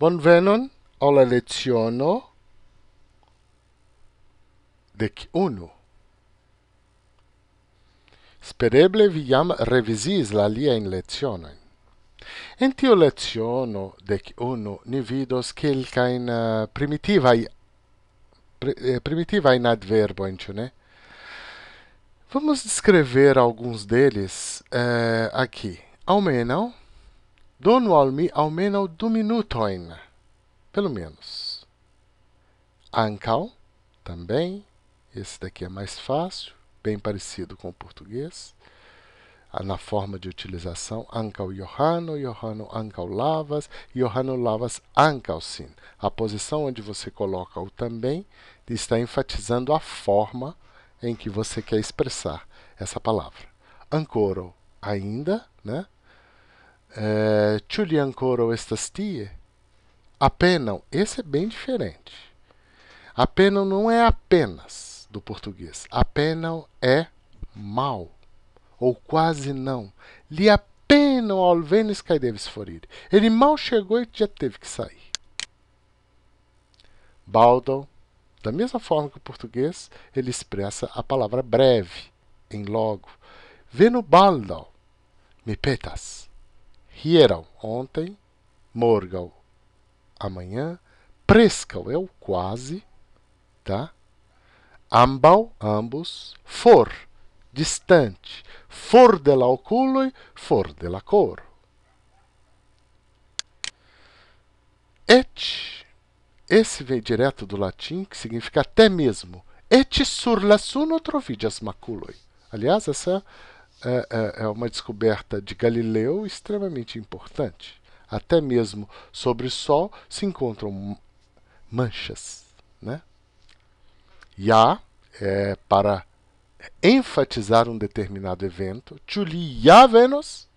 Bonvenon la lezione dec uno. Spereble vi jam revisis la lia in lezione. En tio lezione dec uno ni vidos quelca in eh, primitiva eh, primitiva in adverbo in cene. Vamos descrever alguns deles eh, aqui. Ao Donu al mi almenaŭ du minutojn, pelo menos. Ancal, também. Esse daqui é mais fácil, bem parecido com o português. Ah, na forma de utilização, ancal Johano, Johano ancal lavas, Johano lavas ancal sin. A posição onde você coloca o também está enfatizando a forma em que você quer expressar essa palavra. Ancoro, ainda, né? eh, Ĉu estas tie? Apenam, esse é bem diferente. Apenam não é apenas do português. Apenam é mal, ou quase não. Li ao alvenis kaj devis forir. Ele mal chegou e já teve que sair. Baldo, da mesma forma que o português, ele expressa a palavra breve, em logo. no baldo, me petas. Hierau, ontem. Morgal, amanhã. Prescal é o quase, tá? Ambal, ambos. For, distante. For de la oculoi, for de la cor. Et, esse vem direto do latim, que significa até mesmo. Et sur la sun otrovidias maculoi. Aliás, essa é, é, é uma descoberta de Galileu extremamente importante. Até mesmo sobre o Sol se encontram manchas. Né? é para enfatizar um determinado evento. Chuli Vênus.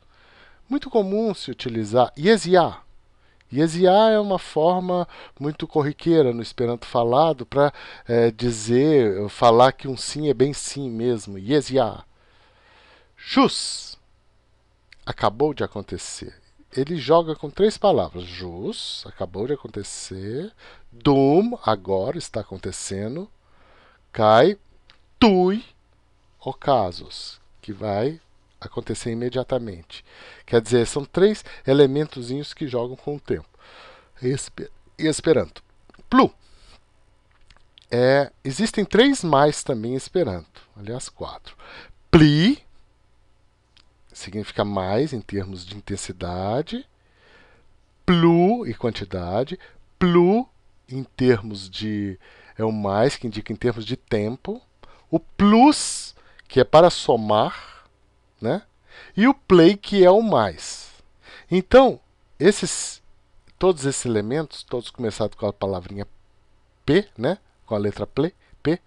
Muito comum se utilizar Yesia, yesia é uma forma muito corriqueira no Esperanto falado para é, dizer, falar que um sim é bem sim mesmo. Yesia jus acabou de acontecer. Ele joga com três palavras: jus acabou de acontecer, dum agora está acontecendo, cai tui ocasos que vai acontecer imediatamente. Quer dizer, são três elementozinhos que jogam com o tempo. E esperanto. Plu. É, existem três mais também esperando. Esperanto. Aliás, quatro. Pli, significa mais em termos de intensidade, plu e quantidade, plu em termos de é o mais que indica em termos de tempo, o plus que é para somar, né? E o play que é o mais. Então, esses todos esses elementos, todos começados com a palavrinha P, né? Com a letra play, P,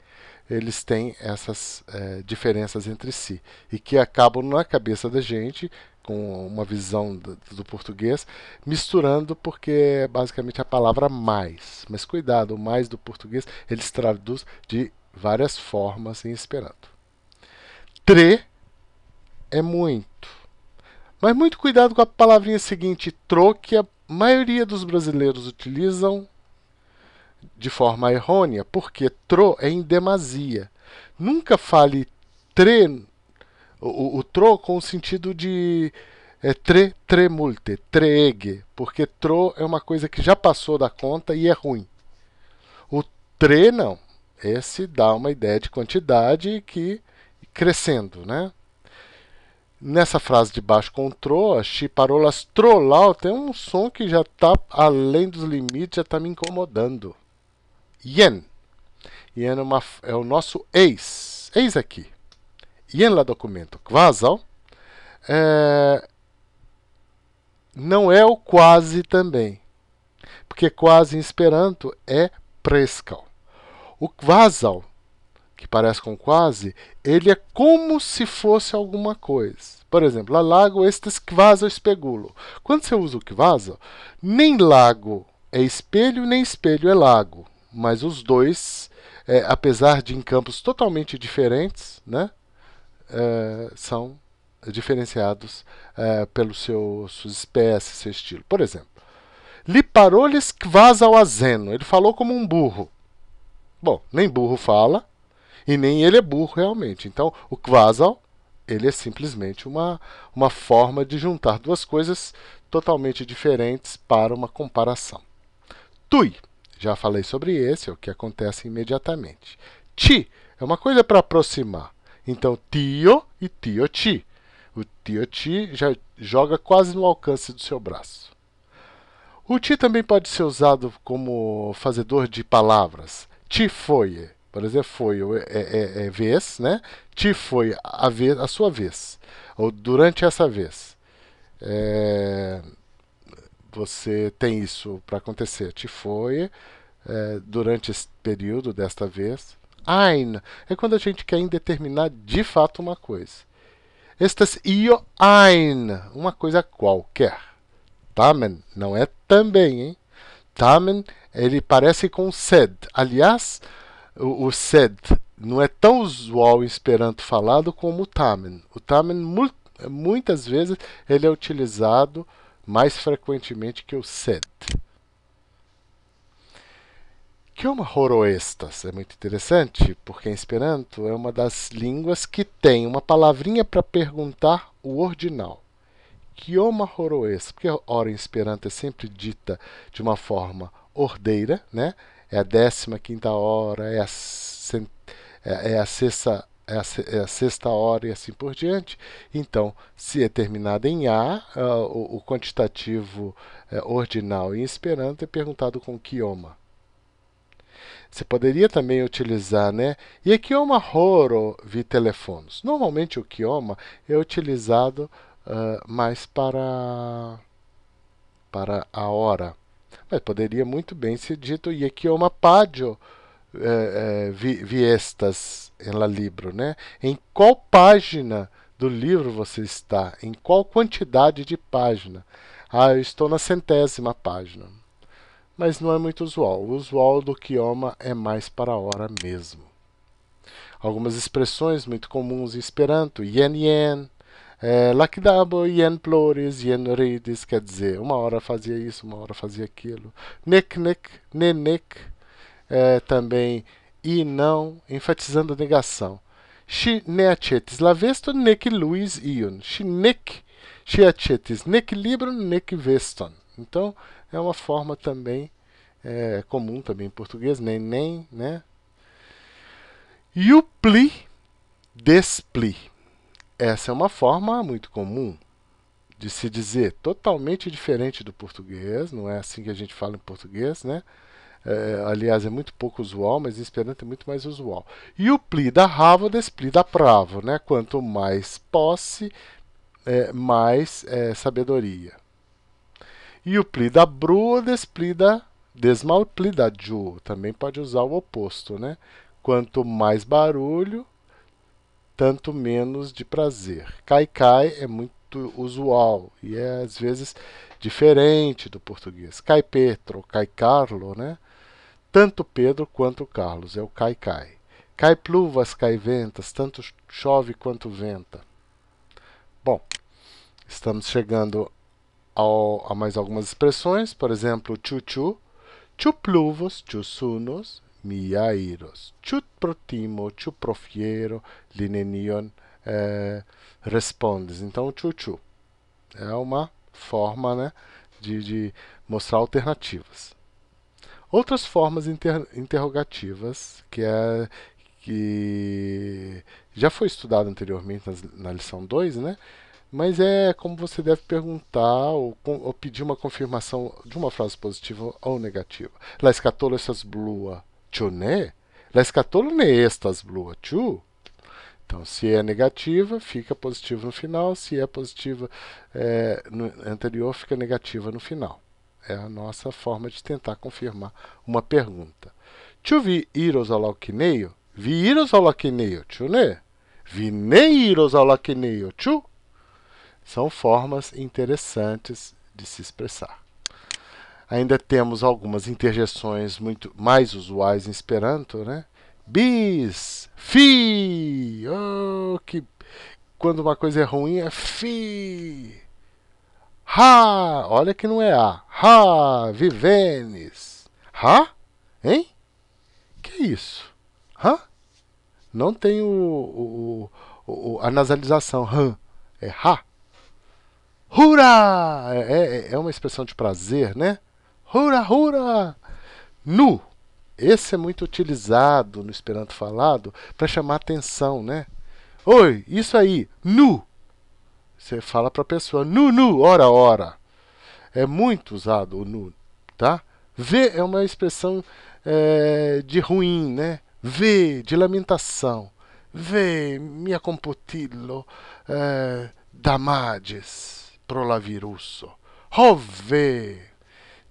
eles têm essas é, diferenças entre si e que acabam na cabeça da gente com uma visão do, do, português misturando porque é basicamente a palavra mais mas cuidado o mais do português eles traduz de várias formas em esperanto tre é muito mas muito cuidado com a palavrinha seguinte tro que a maioria dos brasileiros utilizam de forma errônea, porque tro é em demasia. Nunca fale tre, o, o tro com o sentido de é, tre, tremulte, trege, porque tro é uma coisa que já passou da conta e é ruim. O tre não. Esse dá uma ideia de quantidade que crescendo, né? Nessa frase de baixo com tro, a chiparolas trolau tem um som que já está além dos limites, já está me incomodando yen. Yen é, uma, é o nosso eis. Eis aqui. Yen lá documento. Quasal? É, não é o quase também. Porque quase em esperanto é prescal. O quasal, que parece com quase, ele é como se fosse alguma coisa. Por exemplo, a lago estes quasal espegulo. Quando você usa o quasal, nem lago é espelho, nem espelho é lago mas os dois, é, apesar de em campos totalmente diferentes, né, é, são diferenciados é, pelo seu suas espécies, seu estilo. Por exemplo, Liparolis parou ao azeno. Ele falou como um burro. Bom, nem burro fala e nem ele é burro realmente. Então, o Kvasal, ele é simplesmente uma, uma forma de juntar duas coisas totalmente diferentes para uma comparação. Tui já falei sobre esse, é o que acontece imediatamente. Ti é uma coisa para aproximar. Então, tio e tio ti. O tio ti já joga quase no alcance do seu braço. O ti também pode ser usado como fazedor de palavras. Ti foi, por exemplo, foi é, é, é, é vez, né? Ti foi a, vez, a sua vez, ou durante essa vez. É, você tem isso para acontecer. te é, durante esse período, desta vez. Ein é quando a gente quer indeterminar de fato uma coisa. Estas io ein, uma coisa qualquer. Tamen não é também, hein? Tamen ele parece com sed. Aliás, o, o sed não é tão usual em esperanto falado como o tamen. O tamen muitas vezes ele é utilizado mais frequentemente que o sed. Que é uma horoestas, é muito interessante, porque em Esperanto é uma das línguas que tem uma palavrinha para perguntar o ordinal. Kioma é horoes, porque hora em Esperanto é sempre dita de uma forma ordeira, né? É a décima quinta hora, é a, cent... é, é a sexta é a, é a, sexta hora e assim por diante. Então, se é terminada em A, uh, o, o, quantitativo é, ordinal em esperanto é perguntado com quioma. Você poderia também utilizar, né? E é quioma horo vi telefonos. Normalmente o quioma é utilizado uh, mais para, para a hora. Mas poderia muito bem ser dito e quioma padio eh, eh, vi, vi estas em la libro, né? Em qual página do livro você está? Em qual quantidade de página? Ah, eu estou na centésima página. Mas não é muito usual. O usual do quioma é mais para a hora mesmo. Algumas expressões muito comuns em Esperanto, yen yen, é, eh, Lakdabo, ien plores, ien rides, quer dizer, uma hora fazia isso, uma hora fazia aquilo. Nek nek, ne é, também e não, enfatizando a negação. Și neacetis la veston, nec luis ion. Și nec și acetis, nec libro, nec veston. Então, é uma forma também é, comum também em português, nem nem, né? E o pli, despli. Essa é uma forma muito comum de se dizer, totalmente diferente do português, não é assim que a gente fala em português, né? é, aliás, é muito pouco usual, mas Esperanto é muito mais usual. E o pli da ravo despli da pravo, né? Quanto mais posse, é, mais é, sabedoria. E o pli da bru despli da desmal pli da ju, também pode usar o oposto, né? Quanto mais barulho, tanto menos de prazer. Cai cai é muito usual e é às vezes diferente do português. Cai Petro, cai Carlo, né? tanto Pedro quanto Carlos, é o cai Cai Cai pluvas, cai ventas, tanto chove quanto venta. Bom, estamos chegando ao, a mais algumas expressões, por exemplo, chu chu pluvos, chu sunos, miairos, chu protimo, chu profiero, linenion, é, respondes. Então, chu é uma forma né, de, de mostrar alternativas. Outras formas inter, interrogativas, que é que já foi estudado anteriormente na, na lição 2, né? Mas é como você deve perguntar ou, ou, pedir uma confirmação de uma frase positiva ou negativa. La escatola estas blua tio né? La escatola ne estas blua tio? Então, se é negativa, fica positiva no final. Se é positiva é, no anterior, fica negativa no final. É a nossa forma de tentar confirmar uma pergunta. Ĉu vi iros al la Vi iros al la kinejo, Vi nem iros al la São formas interessantes de se expressar. Ainda temos algumas interjeições muito mais usuais em Esperanto, né? Bis, fi, oh, que quando uma coisa é ruim é fi. Ha! Olha que não é A. Ha! Vivenes. Ha? Hein? Que é isso? Ha? Não tem o, o, o a nasalização. É ha. Hurra! É, é, é, uma expressão de prazer, né? Hurra, hurra! Nu. Esse é muito utilizado no Esperanto falado para chamar atenção, né? Oi, isso aí, nu. Você fala para a pessoa, nu, nu, ora, ora. É muito usado o nu, tá? Vê é uma expressão é, de ruim, né? Vê, de lamentação. Vê, minha compotilo, é, damages pro la virusso. Rovê,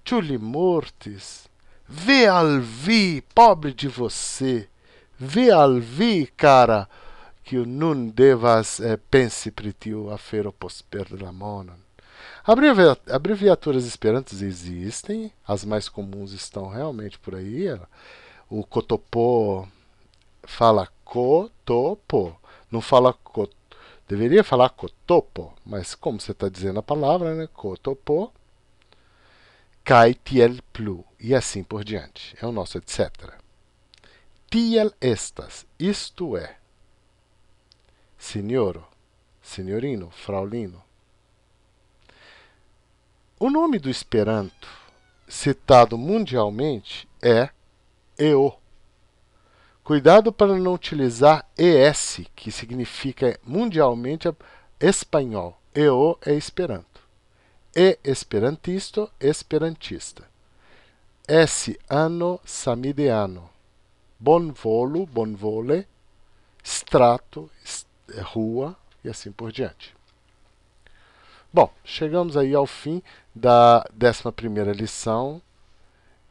tuli mortis. Vê alvi, pobre de você. Vê alvi, cara que o nun devas eh, pensi pri o afero post la monon. Abreviaturas esperantes existem, as mais comuns estão realmente por aí. É, o Cotopô fala Cotopo, não fala Cotopô. Deveria falar Cotopo, mas como você está dizendo a palavra, né? Cotopo, cai tiel plu, e assim por diante. É o nosso etc. Tiel estas, isto é. Senhoro, senhorino, fraulino. O nome do Esperanto, citado mundialmente, é EO. Cuidado para não utilizar ES, que significa mundialmente espanhol. EO é Esperanto. E esperantisto, esperantista. S ano samideano. Bonvolo, bonvole. Strato, strato é rua e assim por diante. Bom, chegamos aí ao fim da 11 primeira lição.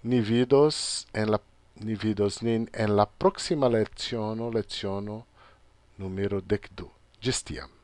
Nividos en la nividos en la próxima lección, lección número decdu. Gestiam.